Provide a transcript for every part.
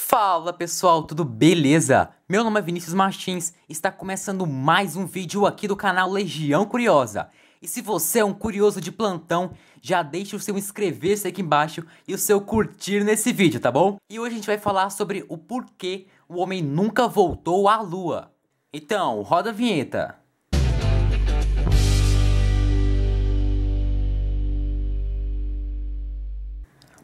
Fala pessoal, tudo beleza? Meu nome é Vinícius Martins, está começando mais um vídeo aqui do canal Legião Curiosa. E se você é um curioso de plantão, já deixa o seu inscrever-se aqui embaixo e o seu curtir nesse vídeo, tá bom? E hoje a gente vai falar sobre o porquê o homem nunca voltou à lua. Então, roda a vinheta.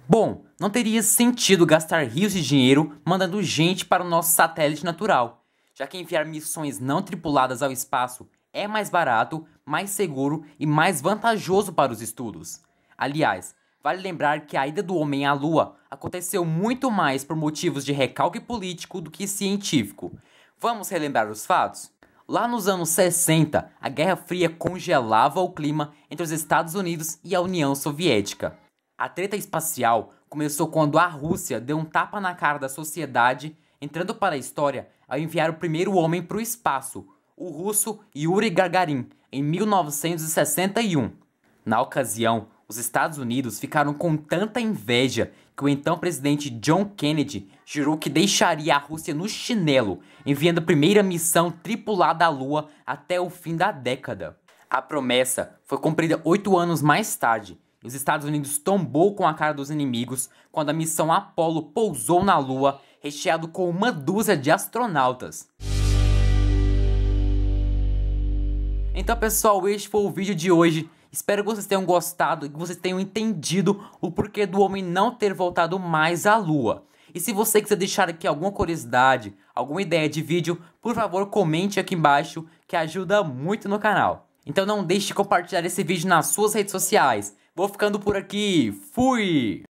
Bom, não teria sentido gastar rios de dinheiro mandando gente para o nosso satélite natural, já que enviar missões não tripuladas ao espaço é mais barato, mais seguro e mais vantajoso para os estudos. Aliás, vale lembrar que a ida do homem à Lua aconteceu muito mais por motivos de recalque político do que científico. Vamos relembrar os fatos? Lá nos anos 60, a Guerra Fria congelava o clima entre os Estados Unidos e a União Soviética. A treta espacial começou quando a Rússia deu um tapa na cara da sociedade, entrando para a história ao enviar o primeiro homem para o espaço, o russo Yuri Gagarin, em 1961. Na ocasião, os Estados Unidos ficaram com tanta inveja que o então presidente John Kennedy jurou que deixaria a Rússia no chinelo, enviando a primeira missão tripulada à Lua até o fim da década. A promessa foi cumprida oito anos mais tarde, os Estados Unidos tombou com a cara dos inimigos quando a missão Apollo pousou na Lua, recheado com uma dúzia de astronautas. Então, pessoal, este foi o vídeo de hoje. Espero que vocês tenham gostado e que vocês tenham entendido o porquê do homem não ter voltado mais à Lua. E se você quiser deixar aqui alguma curiosidade, alguma ideia de vídeo, por favor comente aqui embaixo que ajuda muito no canal. Então não deixe de compartilhar esse vídeo nas suas redes sociais. Vou ficando por aqui. Fui!